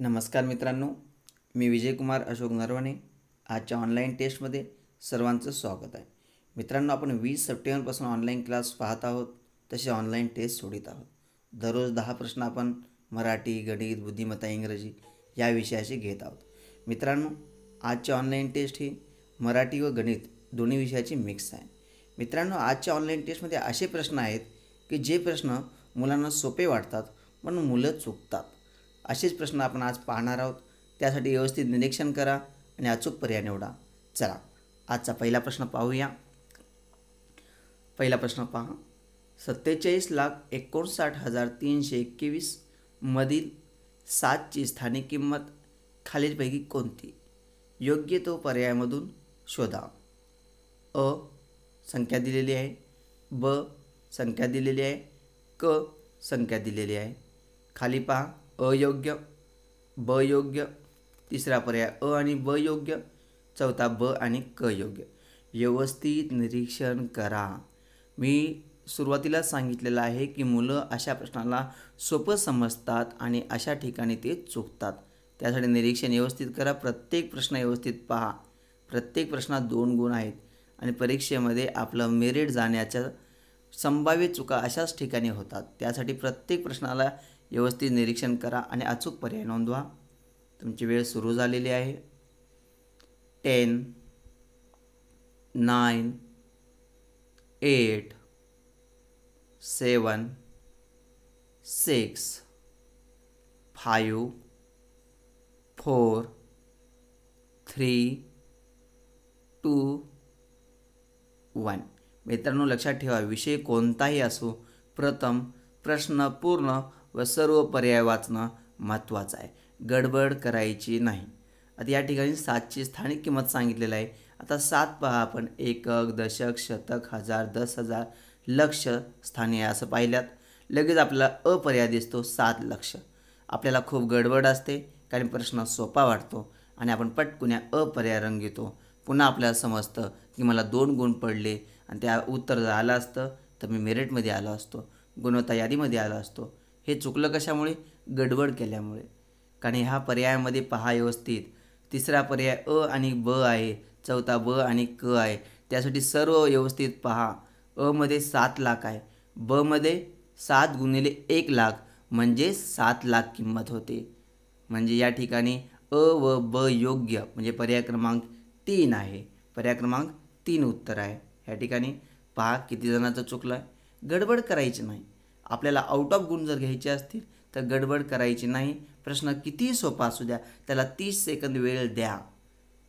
नमस्कार मित्रांनो मी विजयकुमार अशोक नरवणे आजच्या ऑनलाईन टेस्टमध्ये सर्वांचं स्वागत आहे मित्रांनो आपण वीस सप्टेंबरपासून ऑनलाईन क्लास पाहत आहोत तसे ऑनलाईन टेस्ट सोडित आहोत दररोज दहा प्रश्न आपण मराठी गणित बुद्धिमत्ता इंग्रजी या विषयाशी घेत आहोत मित्रांनो आजच्या ऑनलाईन टेस्ट ही मराठी व गणित दोन्ही विषयाची मिक्स आहे मित्रांनो आजच्या ऑनलाईन टेस्टमध्ये असे प्रश्न आहेत की जे प्रश्न मुलांना सोपे वाटतात पण मुलं चुकतात असेच प्रश्न आपण आज पाहणार आहोत त्यासाठी व्यवस्थित निरीक्षण करा आणि अचूक पर्याय निवडा चला आजचा पहिला प्रश्न पाहूया पहिला प्रश्न पहा सत्तेचाळीस लाख एकोणसाठ हजार तीनशे एकवीसमधील सातची स्थानिक किंमत खालीलपैकी कोणती योग्य तो पर्यायामधून शोधा अ संख्या दिलेली आहे ब संख्या दिलेली आहे क संख्या दिलेली आहे खाली पहा अयोग्य ब योग्य तिसरा पर्याय अ आणि ब योग्य चौथा ब आणि क योग्य व्यवस्थित निरीक्षण करा मी सुरुवातीला सांगितलेलं आहे की मुलं अशा प्रश्नाला सोपं समजतात आणि अशा ठिकाणी ते चुकतात त्यासाठी निरीक्षण व्यवस्थित करा प्रत्येक प्रश्न व्यवस्थित पहा प्रत्येक प्रश्नात दोन गुण आहेत आणि परीक्षेमध्ये आपलं मेरिट जाण्याच्या संभाव्य चुका अशाच ठिकाणी होतात त्यासाठी प्रत्येक प्रश्नाला व्यवस्थित निरीक्षण करा आणि अचूक पर्याय नोंदवा तुमची वेळ सुरू झालेली आहे ten nine eight seven six five four three two one मित्रांनो लक्षात ठेवा विषय कोणताही असो प्रथम प्रश्न पूर्ण व सर्व पर्याय वाचणं महत्त्वाचं आहे गडबड करायची नाही आता या ठिकाणी सातची स्थानिक किंमत सांगितलेलं आहे आता सात पहा आपण एकक दशक शतक हजार दस हजार लक्ष स्थानीय असं पाहिल्यात लगेच आपल्याला अपर्याय दिसतो सात लक्ष आपल्याला खूप गडबड असते कारण प्रश्न सोपा वाटतो आणि आपण पटकुन्या अपर्याय रंग घेतो पुन्हा आपल्याला समजतं की मला दोन गुण पडले आणि त्या उत्तर जर आलं असतं तर मी मेरिटमध्ये आलो असतो गुणवत्ता यादीमध्ये आलो असतो हे चुकलं कशामुळे गडबड केल्यामुळे कारण ह्या पर्यायामध्ये पहा व्यवस्थित तिसरा पर्याय अ आणि ब आहे चौथा ब आणि क आहे त्यासाठी सर्व व्यवस्थित पहा अमध्ये सात लाख आहे बमध्ये सात गुणिले एक लाख म्हणजे सात लाख किंमत होते म्हणजे या ठिकाणी अ व ब योग्य म्हणजे पर्याय क्रमांक तीन आहे पर्याय क्रमांक तीन उत्तर आहे ह्या ठिकाणी पहा किती जणांचं चुकलं आहे गडबड करायची नाही आपल्याला आउट ऑफ गुण जर घ्यायचे असतील तर गडबड करायची नाही प्रश्न कितीही सोपा असू द्या त्याला तीस सेकंद वेळ द्या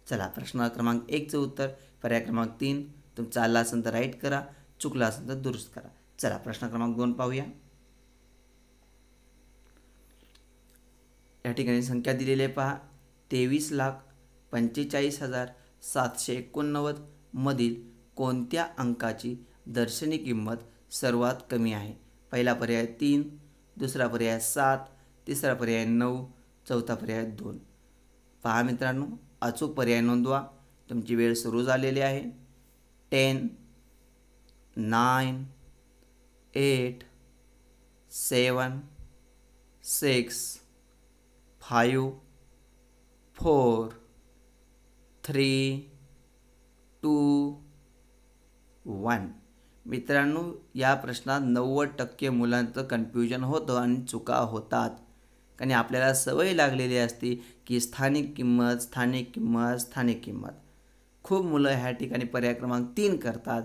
चला प्रश्न क्रमांक एकचं उत्तर पर्याय क्रमांक तीन तुमचा चालला असेल तर राईट करा चुकला असेल तर दुरुस्त करा चला प्रश्न क्रमांक दोन पाहूया या ठिकाणी संख्या दिलेली आहे पहा तेवीस लाख पंचेचाळीस हजार सातशे एकोणनव्वदमधील मधील कोणत्या अंकाची दर्शनी किंमत सर्वात कमी आहे पहिला पर्याय तीन दुसरा पर्याय सात तिसरा पर्याय नऊ चौथा पर्याय दोन पहा मित्रांनो अचूक पर्याय नोंदवा तुमची वेळ सुरू झालेली आहे ten nine eight seven six five four three two one मित्रांनो या प्रश्नात नव्वद टक्के मुलांचं कन्फ्युजन होतं आणि चुका होतात आणि आपल्याला सवय लागलेली असते की स्थानिक किंमत स्थानिक किंमत स्थानिक किंमत खूप मुलं ह्या ठिकाणी पर्याय क्रमांक तीन करतात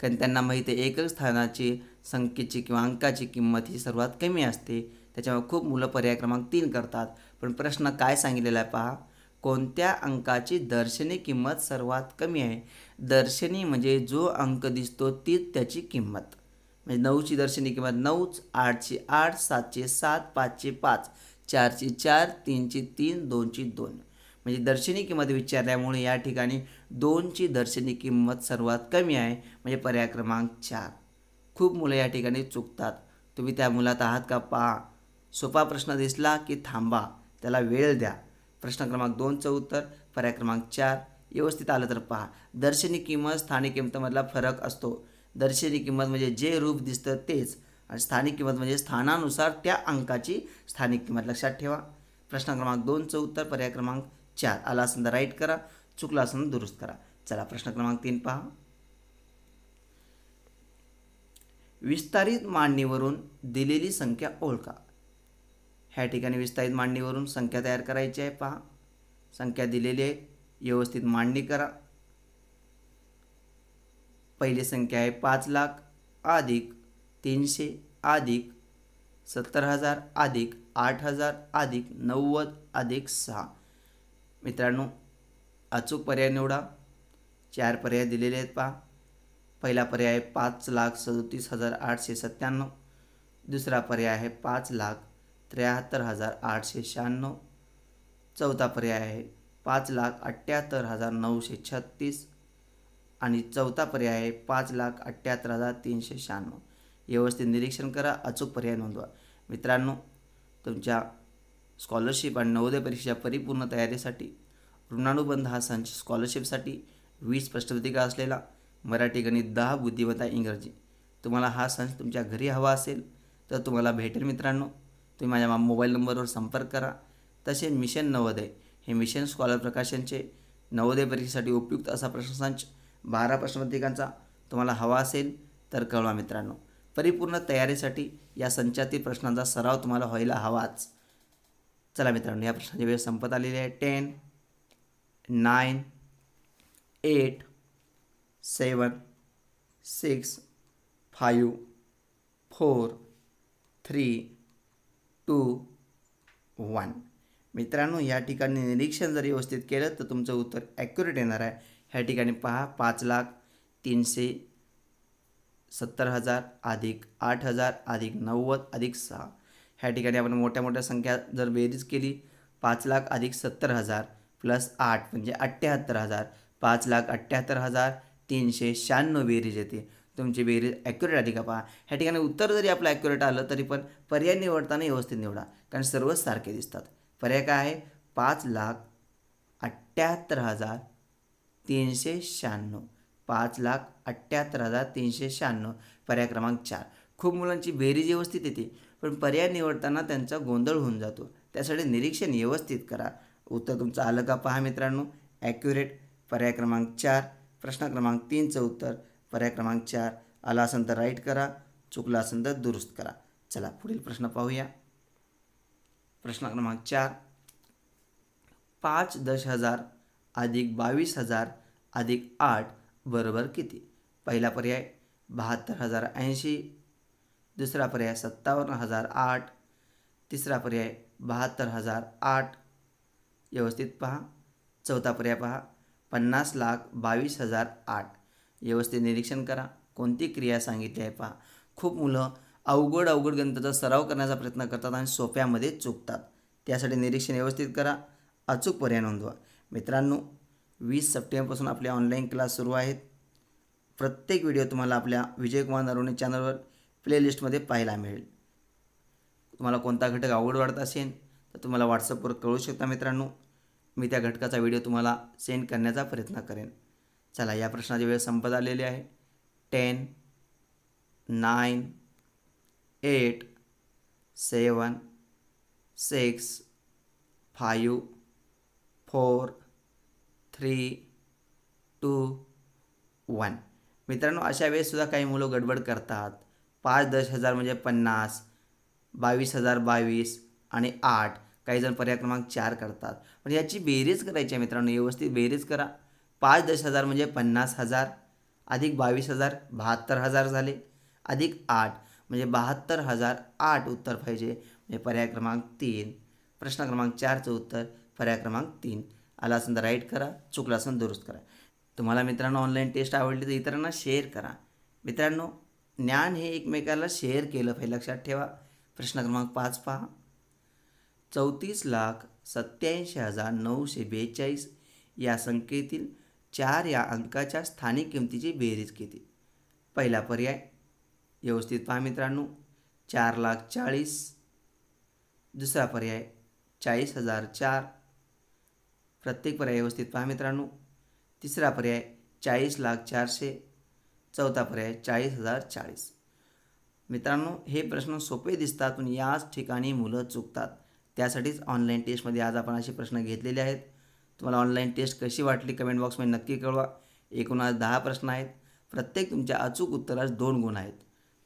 कारण त्यांना माहिती आहे एकच स्थानाची संख्येची किंवा अंकाची किंमत ही सर्वात कमी असते त्याच्यामुळे खूप मुलं पर्याय क्रमांक तीन करतात पण प्रश्न काय सांगितलेला आहे पहा कोणत्या अंकाची दर्शनी किंमत सर्वात कमी आहे दर्शनी म्हणजे जो अंक दिसतो तीच त्याची किंमत म्हणजे नऊची दर्शनी किंमत नऊच आठची आठ सातशे सात पाचशे पाच चारची चार तीनची तीन दोनची दोन म्हणजे दर्शनी किंमत विचारल्यामुळे या ठिकाणी दोनची दर्शनी किंमत सर्वात कमी आहे म्हणजे पर्याय क्रमांक चार खूप मुलं या ठिकाणी चुकतात तुम्ही त्या मुलात आहात का पहा सोपा प्रश्न दिसला की थांबा त्याला वेळ द्या प्रश्न क्रमांक दोनचं उत्तर पर्याय क्रमांक चार व्यवस्थित आलं तर पहा दर्शनी किंमत स्थानिक किंमतमधला फरक असतो दर्शनी किंमत म्हणजे जे रूप दिसतं तेच आणि स्थानिक किंमत म्हणजे स्थानानुसार त्या अंकाची स्थानिक किंमत लक्षात ठेवा प्रश्न क्रमांक दोनचं उत्तर पर्याय क्रमांक चार आला असं राईट करा चुकला असन दुरुस्त करा चला प्रश्न क्रमांक तीन पहा विस्तारित मांडणीवरून दिलेली संख्या ओळखा ह्या ठिकाणी विस्तारित मांडणीवरून संख्या तयार करायची आहे पहा संख्या दिलेली आहे व्यवस्थित मांडणी करा पहिली संख्या आहे पाच लाख अधिक तीनशे अधिक सत्तर हजार अधिक आठ हजार अधिक नव्वद अधिक सहा मित्रांनो अचूक पर्याय निवडा चार पर्याय दिलेले आहेत पहा पहिला पर्याय आहे पाच लाख सदतीस हजार आठशे सत्त्याण्णव दुसरा पर्याय आहे पाच लाख त्र्याहत्तर हजार आठशे शहाण्णव चौथा पर्याय आहे पाच लाख अठ्ठ्याहत्तर हजार नऊशे छत्तीस आणि चौथा पर्याय आहे पाच लाख अठ्ठ्याहत्तर हजार तीनशे शहाण्णव व्यवस्थित निरीक्षण करा अचूक पर्याय नोंदवा मित्रांनो तुमच्या स्कॉलरशिप आणि नवोदय परीक्षेच्या परिपूर्ण तयारीसाठी ऋणानुबंध हा संच स्कॉलरशिपसाठी वीस प्रश्नपत्रिका असलेला मराठी गणित दहा बुद्धिमत्ता इंग्रजी तुम्हाला हा संच तुमच्या घरी हवा असेल तर तुम्हाला भेटेल मित्रांनो तुम्ही माझ्या मोबाईल नंबरवर संपर्क करा तसेच मिशन नवोदय हे मिशन स्कॉलर प्रकाशनचे नवोदय परीक्षेसाठी उपयुक्त असा प्रश्नसंच बारा प्रश्नपत्रिकांचा तुम्हाला हवा असेल तर कळवा मित्रांनो परिपूर्ण तयारीसाठी या संचातील प्रश्नांचा सराव तुम्हाला व्हायला हवाच चला मित्रांनो या प्रश्नाची वेळ संपत आलेली आहे ten nine eight seven six five four three two one मित्रांनो या ठिकाणी निरीक्षण जर व्यवस्थित केलं तर तुमचं उत्तर ॲक्युरेट येणार आहे ह्या ठिकाणी पहा पाच लाख तीनशे सत्तर हजार अधिक आठ हजार अधिक नव्वद अधिक सहा ह्या ठिकाणी आपण मोठ्या मोठ्या संख्या जर बेरीज केली पाच लाख अधिक सत्तर हजार प्लस आठ म्हणजे अठ्ठ्याहत्तर हजार पाच लाख अठ्ठ्याहत्तर हजार तीनशे शहाण्णव बेरीज येते तुमची बेरीज ॲक्युरेट आली का पहा ह्या ठिकाणी उत्तर जरी आपलं ॲक्युरेट आलं तरी पण पर्याय निवडताना व्यवस्थित निवडा कारण सर्वच सारखे दिसतात पर्याय काय आहे पाच लाख अठ्ठ्याहत्तर हजार तीनशे शहाण्णव पाच लाख अठ्ठ्याहत्तर हजार तीनशे शहाण्णव पर्याय क्रमांक चार खूप मुलांची बेरीज व्यवस्थित येते पण पर्याय निवडताना त्यांचा गोंधळ होऊन जातो त्यासाठी निरीक्षण व्यवस्थित करा उत्तर तुमचं आलं का पहा मित्रांनो ॲक्युरेट पर्याय क्रमांक चार प्रश्न क्रमांक तीनचं उत्तर पर्याय क्रमांक चार आला असेल तर राईट करा चुकला असेल तर दुरुस्त करा चला पुढील प्रश्न पाहूया प्रश्न क्रमांक चार पाच दश हजार अधिक बावीस हजार अधिक आठ बरोबर किती पहिला पर्याय बहात्तर हजार ऐंशी दुसरा पर्याय सत्तावन्न हजार आठ तिसरा पर्याय बहात्तर हजार आठ व्यवस्थित पहा चौथा पर्याय पहा पन्नास लाख बावीस हजार आठ व्यवस्थित निरीक्षण करा कोणती क्रिया सांगितली आहे पहा खूप मुलं अवघड अवघड गणिताचा सराव करण्याचा प्रयत्न करतात आणि सोप्यामध्ये चुकतात त्यासाठी निरीक्षण व्यवस्थित करा अचूक पर्याय नोंदवा मित्रांनो वीस सप्टेंबरपासून आपले ऑनलाईन क्लास सुरू आहेत प्रत्येक व्हिडिओ तुम्हाला आपल्या विजयकुमार नरवणे चॅनलवर प्लेलिस्टमध्ये पाहायला मिळेल तुम्हाला कोणता घटक आवड वाटत असेल तर तुम्हाला व्हॉट्सअपवर कळू शकता मित्रांनो मी त्या घटकाचा व्हिडिओ तुम्हाला सेंड करण्याचा प्रयत्न करेन चला या प्रश्नाची वेळ संपत आलेली आहे ten nine eight seven six five four three two one मित्रांनो अशा वेळेससुद्धा काही मुलं गडबड करतात पाच दश हजार म्हणजे पन्नास बावीस हजार बावीस आणि आठ काहीजण पर्याय क्रमांक चार करतात पण याची बेरीज करायची आहे मित्रांनो व्यवस्थित बेरीज करा पाच दश हजार म्हणजे पन्नास हजार अधिक बावीस हजार बहात्तर हजार झाले अधिक आठ म्हणजे बहात्तर हजार आठ उत्तर पाहिजे म्हणजे पर्याय क्रमांक तीन प्रश्न क्रमांक चारचं उत्तर पर्याय क्रमांक तीन आला असं तर राईट करा चुकला असं दुरुस्त करा तुम्हाला मित्रांनो ऑनलाईन टेस्ट आवडली तर इतरांना शेअर करा मित्रांनो ज्ञान हे एकमेकाला शेअर केलं पाहिजे लक्षात ठेवा प्रश्न क्रमांक पाच पहा चौतीस लाख सत्याऐंशी हजार नऊशे बेचाळीस या संख्येतील चार या अंकाच्या स्थानिक किमतीची बेरीज किती पहिला पर्याय व्यवस्थित पहा मित्रांनो चार लाख चाळीस दुसरा पर्याय चाळीस हजार चार प्रत्येक पर्याय व्यवस्थित पहा मित्रांनो तिसरा पर्याय चाळीस लाख चारशे चौथा पर्याय चाळीस हजार चाळीस मित्रांनो हे प्रश्न सोपे दिसतात पण याच ठिकाणी मुलं चुकतात त्यासाठीच ऑनलाईन टेस्टमध्ये आज आपण असे प्रश्न घेतलेले आहेत तुम्हाला ऑनलाईन टेस्ट कशी वाटली कमेंट बॉक्समध्ये नक्की कळवा एकूण आज दहा प्रश्न आहेत प्रत्येक तुमच्या अचूक उत्तरास दोन गुण आहेत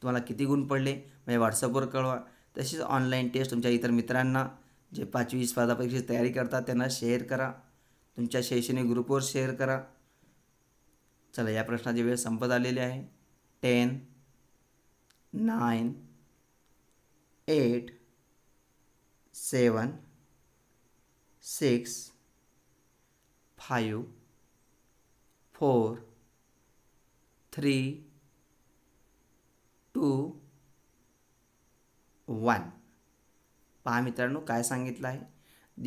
तुम्हाला किती गुण पडले म्हणजे व्हॉट्सअपवर कळवा तसेच ऑनलाईन टेस्ट तुमच्या इतर मित्रांना जे पाचवी स्पर्धा तयारी करतात त्यांना शेअर करा तुमच्या शैक्षणिक ग्रुपवर शेअर करा चला या प्रश्नाची वेळ संपत आलेली आहे ten nine eight seven six five four three two one पहा मित्रांनो काय सांगितलं आहे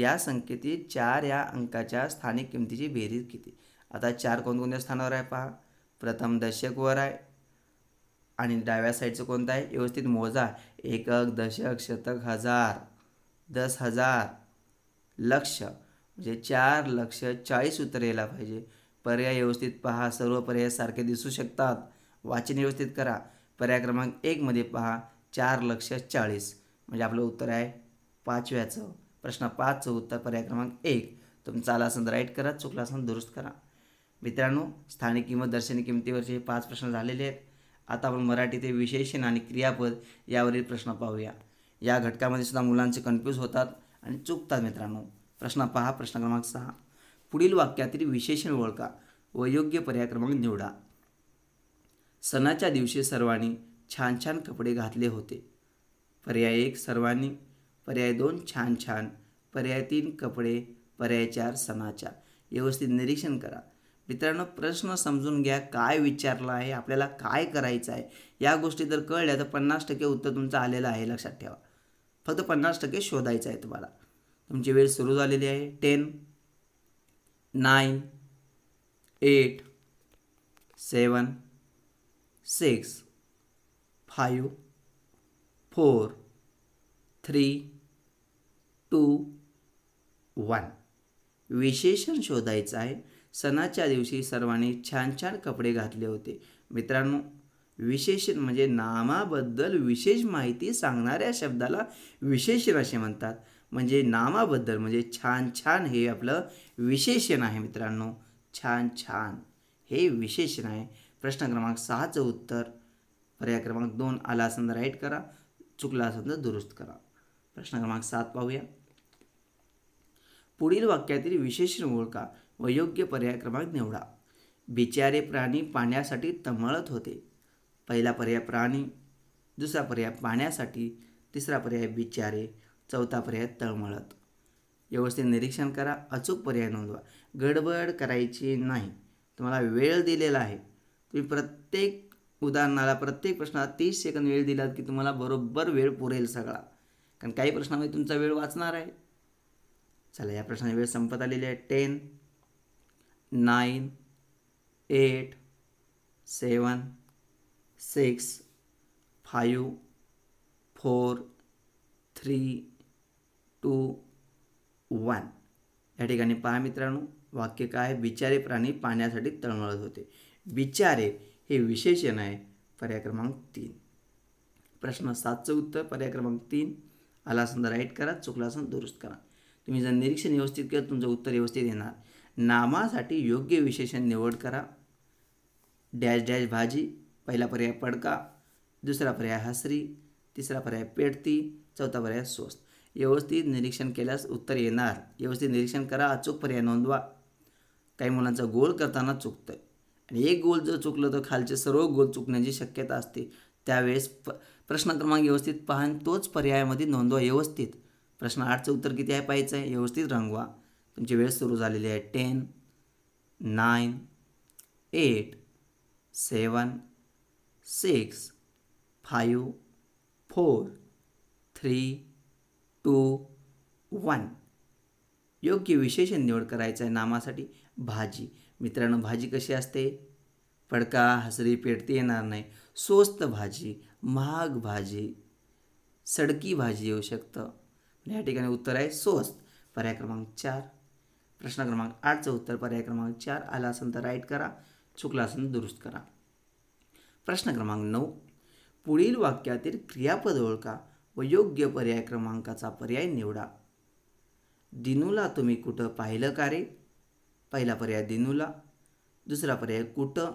या संकेतीत चार या अंकाच्या स्थानिक किमतीची बेरीज किती आता चार कोणकोणत्या स्थानावर आहे पहा प्रथम दशकवर आहे आणि डाव्या साईडचं कोणतं आहे व्यवस्थित मोजा एकक दशक शतक हजार दस हजार लक्ष म्हणजे चार लक्ष चाळीस उत्तर यायला पाहिजे पर्याय व्यवस्थित पहा सर्व पर्याय सारखे दिसू शकतात वाचन व्यवस्थित करा पर्याय क्रमांक एकमध्ये पहा चार लक्ष चाळीस म्हणजे आपलं उत्तर आहे पाचव्याचं प्रश्न पाचचं उत्तर पर्याय क्रमांक एक तुम्ही आला असेल तर राईट करा चुकला असेल दुरुस्त करा मित्रांनो स्थानिक किंमत दर्शनी किमतीवरचे हे पाच प्रश्न झालेले आहेत आता आपण मराठी ते विशेषण आणि क्रियापद यावरील प्रश्न पाहूया या घटकामध्ये सुद्धा मुलांचे कन्फ्यूज होतात आणि चुकतात मित्रांनो प्रश्न पहा प्रश्न क्रमांक सहा पुढील वाक्यातील विशेषण ओळखा व योग्य पर्याय क्रमांक निवडा सणाच्या दिवशी सर्वांनी छान छान कपडे घातले होते पर्याय एक सर्वांनी पर्याय दोन छान छान पर्याय तीन कपडे पर्याय चार सणाच्या व्यवस्थित निरीक्षण करा मित्रांनो प्रश्न समजून घ्या काय विचारला आहे आपल्याला काय करायचं आहे या गोष्टी जर कळल्या तर पन्नास टक्के उत्तर तुमचं आलेलं आहे लक्षात ठेवा फक्त पन्नास टक्के शोधायचं आहे तुम्हाला तुमची वेळ सुरू झालेली आहे ten nine eight seven six five four three two one विशेषण शोधायचं आहे सणाच्या दिवशी सर्वांनी छान छान कपडे घातले होते मित्रांनो विशेषण म्हणजे नामाबद्दल विशेष माहिती सांगणाऱ्या शब्दाला विशेषण असे म्हणतात म्हणजे नामाबद्दल म्हणजे छान छान हे आपलं विशेषण आहे मित्रांनो छान छान हे विशेषण आहे प्रश्न क्रमांक सहाचं उत्तर पर्याय क्रमांक दोन आला असं राईट करा चुकला असं दुरुस्त करा प्रश्न क्रमांक सात पाहूया पुढील वाक्यातील विशेषण ओळखा व योग्य पर्याय क्रमांक निवडा बिचारे प्राणी पाण्यासाठी तमळत होते पहिला पर्याय प्राणी दुसरा पर्याय पाण्यासाठी तिसरा पर्याय बिचारे चौथा पर्याय तळमळत व्यवस्थित निरीक्षण करा अचूक पर्याय नोंदवा गडबड करायची नाही तुम्हाला वेळ दिलेला आहे तुम्ही प्रत्येक उदाहरणाला प्रत्येक प्रश्नाला तीस सेकंद वेळ दिलात की तुम्हाला बरोबर वेळ पुरेल सगळा कारण काही प्रश्नामध्ये तुमचा वेळ वाचणार आहे चला या प्रश्नाची वेळ संपत आलेली आहे ten nine eight seven six five four three two one या ठिकाणी पहा मित्रांनो वाक्य काय बिचारे प्राणी पाण्यासाठी तळमळत होते बिचारे हे विशेषण आहे पर्याय क्रमांक तीन प्रश्न सातचं उत्तर पर्याय क्रमांक तीन आला असं राईट करा चुकला असं दुरुस्त करा तुम्ही जर निरीक्षण व्यवस्थित केलं तुमचं उत्तर व्यवस्थित येणार नामासाठी योग्य विशेषण निवड करा डॅश डॅश भाजी पहिला पर्याय पडका दुसरा पर्याय हसरी तिसरा पर्याय पेटती चौथा पर्याय स्वस्त व्यवस्थित निरीक्षण केल्यास उत्तर येणार व्यवस्थित निरीक्षण करा अचूक पर्याय नोंदवा काही मुलांचा गोल करताना चुकतं आणि एक गोल जर चुकलं तर खालचे सर्व गोल चुकण्याची शक्यता असते त्यावेळेस प प्रश्न क्रमांक व्यवस्थित पहा तोच पर्यायामध्ये नोंदवा व्यवस्थित प्रश्न आठचं उत्तर किती आहे पाहायचं आहे व्यवस्थित रंगवा तुमची वेळ सुरू झालेली आहे ten nine eight seven six five four three two one योग्य विशेषण निवड करायचं आहे नामासाठी भाजी मित्रांनो भाजी कशी असते फडका हसरी पेटते येणार नाही स्वस्त भाजी महाग भाजी सडकी भाजी येऊ शकतं या ठिकाणी उत्तर आहे स्वस्त पर्याय क्रमांक चार प्रश्न क्रमांक आठचं उत्तर पर्याय क्रमांक चार आला असेल तर राईट करा चुकला असेल दुरुस्त करा प्रश्न क्रमांक नऊ पुढील वाक्यातील क्रियापद ओळखा व योग्य पर्याय क्रमांकाचा पर्याय निवडा दिनूला तुम्ही कुठं पाहिलं का रे पहिला पर्याय दिनूला दुसरा पर्याय कुठं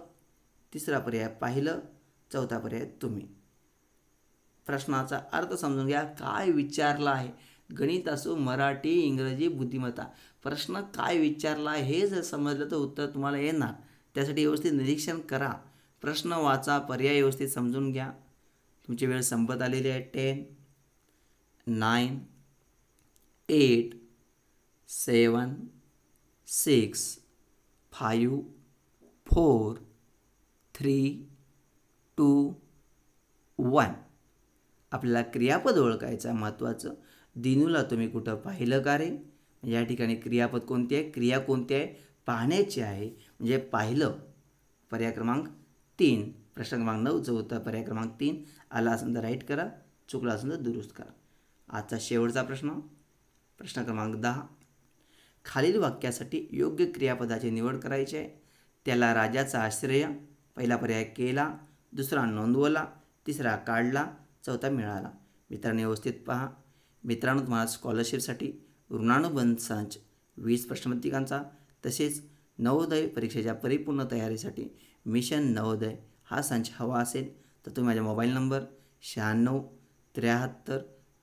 तिसरा पर्याय पाहिलं चौथा पर्याय तुम्ही प्रश्नाचा अर्थ समजून घ्या काय विचारला आहे गणित असो मराठी इंग्रजी बुद्धिमत्ता प्रश्न काय विचारला हे जर समजलं तर उत्तर तुम्हाला येणार त्यासाठी व्यवस्थित निरीक्षण करा प्रश्न वाचा पर्याय व्यवस्थित समजून घ्या तुमची वेळ संपत आलेली आहे ten nine eight seven six five four three two one आपल्याला क्रियापद ओळखायचं महत्त्वाचं दिनूला तुम्ही कुठं पाहिलं का रे म्हणजे या ठिकाणी क्रियापद कोणती आहे क्रिया कोणती आहे पाहण्याची आहे म्हणजे पाहिलं पर्याय क्रमांक तीन प्रश्न क्रमांक नऊ होता पर्याय क्रमांक तीन आला असेल तर राईट करा चुकला असेल दुरुस्त करा आजचा शेवटचा प्रश्न प्रश्न क्रमांक दहा खालील वाक्यासाठी योग्य क्रियापदाची निवड करायची आहे त्याला राजाचा आश्रय पहिला पर्याय केला दुसरा नोंदवला तिसरा काढला चौथा मिळाला मित्रांनी व्यवस्थित पहा मित्रांनो तुम्हाला स्कॉलरशिपसाठी ऋणानुबंध संच वीस प्रश्नपत्रिकांचा तसेच नवोदय परीक्षेच्या परिपूर्ण तयारीसाठी मिशन नवोदय हा संच हवा असेल तर तुम्ही माझ्या मोबाईल नंबर शहाण्णव त्र्याहत्तर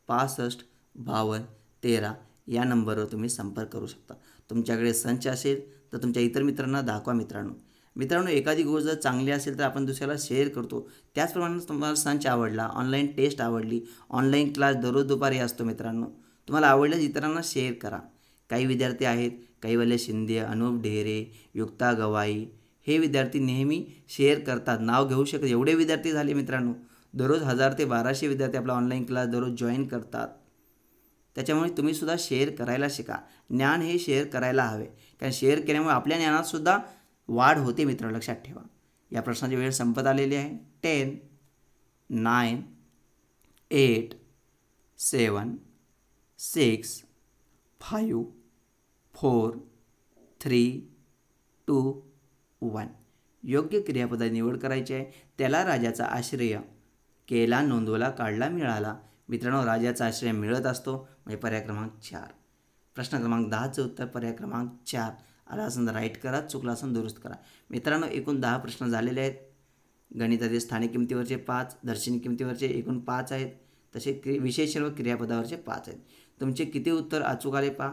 पासष्ट बावन्न तेरा या नंबरवर तुम्ही संपर्क करू शकता तुमच्याकडे संच असेल तर तुमच्या इतर मित्रांना दाखवा मित्रांनो मित्रांनो एखादी गोष्ट जर चांगली असेल तर आपण दुसऱ्याला शेअर करतो त्याचप्रमाणे तुम्हाला संच आवडला ऑनलाईन टेस्ट आवडली ऑनलाईन क्लास दररोज दुपारी असतो मित्रांनो तुम्हाला आवडल्यास इतरांना शेअर करा काही विद्यार्थी आहेत वले शिंदे अनुप ढेरे युक्ता गवाई हे विद्यार्थी नेहमी शेअर करतात नाव घेऊ शकत एवढे विद्यार्थी झाले मित्रांनो दररोज हजार ते बाराशे विद्यार्थी आपला ऑनलाईन क्लास दररोज जॉईन करतात त्याच्यामुळे तुम्हीसुद्धा शेअर करायला शिका ज्ञान हे शेअर करायला हवे कारण शेअर केल्यामुळे आपल्या ज्ञानातसुद्धा वाढ होते मित्र लक्षात ठेवा या प्रश्नाची वेळ संपत आलेली आहे ten nine eight seven six five four three two one योग्य क्रियापदा निवड करायची आहे त्याला राजाचा आश्रय केला नोंदवला काढला मिळाला मित्रांनो राजाचा आश्रय मिळत असतो म्हणजे पर्याय क्रमांक चार प्रश्न क्रमांक दहाचं उत्तर पर्याय क्रमांक चार आला असं राईट करा चुकला असून दुरुस्त करा मित्रांनो एकूण दहा प्रश्न झालेले आहेत गणिताचे स्थानिक किमतीवरचे पाच दर्शनी किमतीवरचे एकूण पाच आहेत तसे क्रि विशेष व क्रियापदावरचे पाच आहेत तुमचे किती उत्तर अचूक आले पहा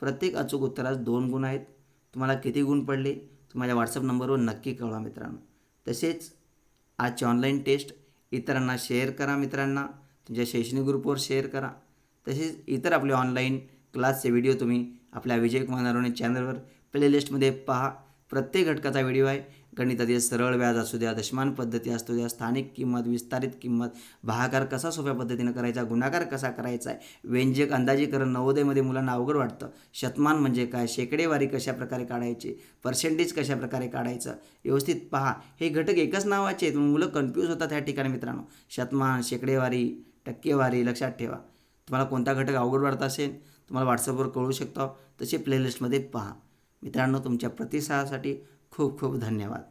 प्रत्येक अचूक उत्तरास दोन गुण आहेत तुम्हाला किती गुण पडले तुम्हाला व्हॉट्सअप नंबरवर नक्की कळवा मित्रांनो तसेच आजची ऑनलाईन टेस्ट इतरांना शेअर करा मित्रांना तुमच्या शैक्षणिक ग्रुपवर शेअर करा तसेच इतर आपले ऑनलाईन क्लासचे व्हिडिओ तुम्ही आपल्या विजय कुमार नरवणे चॅनलवर प्लेलिस्टमध्ये पहा प्रत्येक घटकाचा व्हिडिओ आहे गणितातील सरळ व्याज असू द्या दशमान पद्धती असू द्या स्थानिक किंमत विस्तारित किंमत भागाकार कसा सोप्या पद्धतीनं करायचा गुणाकार कसा करायचा आहे व्यंजक अंदाजीकरण नवोदयमध्ये मुलांना अवघड वाटतं शतमान म्हणजे काय शेकडेवारी कशाप्रकारे काढायची पर्सेंटेज कशाप्रकारे काढायचं व्यवस्थित पहा हे घटक एकच नावाचे आहेत मुलं कन्फ्यूज होतात ह्या ठिकाणी मित्रांनो शतमान शेकडेवारी टक्केवारी लक्षात ठेवा तुम्हाला कोणता घटक अवघड वाटत असेल तुम्हाला व्हॉट्सअपवर कळू शकता तसे प्लेलिस्टमध्ये पहा मित्रांनो तुमच्या प्रतिसादासाठी खूप खूप धन्यवाद